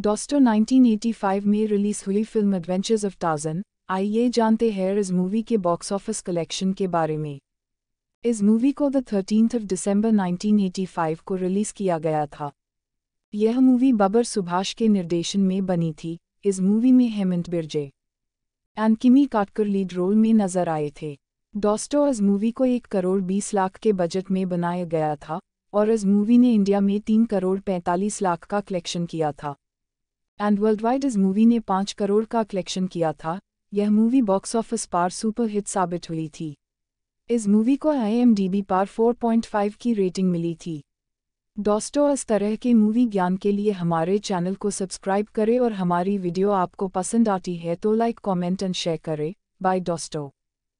डॉस्टो 1985 में रिलीज हुई film adventures of Tarzan आइए जानते हैं इस मूवी के बॉक्स ऑफिस कलेक्शन के बारे में इस मूवी को द थर्टीन ऑफ दिसंबर 1985 को रिलीज़ किया गया था यह मूवी बबर सुभाष के निर्देशन में बनी थी इस मूवी में Hemant Birje and Katkar lead role में नजर आए थे डॉस्टो इस मूवी को एक करोड़ बीस लाख के बजट में बनाया गया था और इस मूवी ने इंडिया में तीन करोड़ पैंतालीस लाख का कलेक्शन किया था एंड वर्ल्डवाइड इस मूवी ने पाँच करोड़ का कलेक्शन किया था यह मूवी बॉक्स ऑफिस पार सुपर हिट साबित हुई थी इस मूवी को आई पार 4.5 की रेटिंग मिली थी दोस्तों इस तरह के मूवी ज्ञान के लिए हमारे चैनल को सब्सक्राइब करें और हमारी वीडियो आपको पसंद आती है तो लाइक कमेंट एंड शेयर करें बाय दोस्तों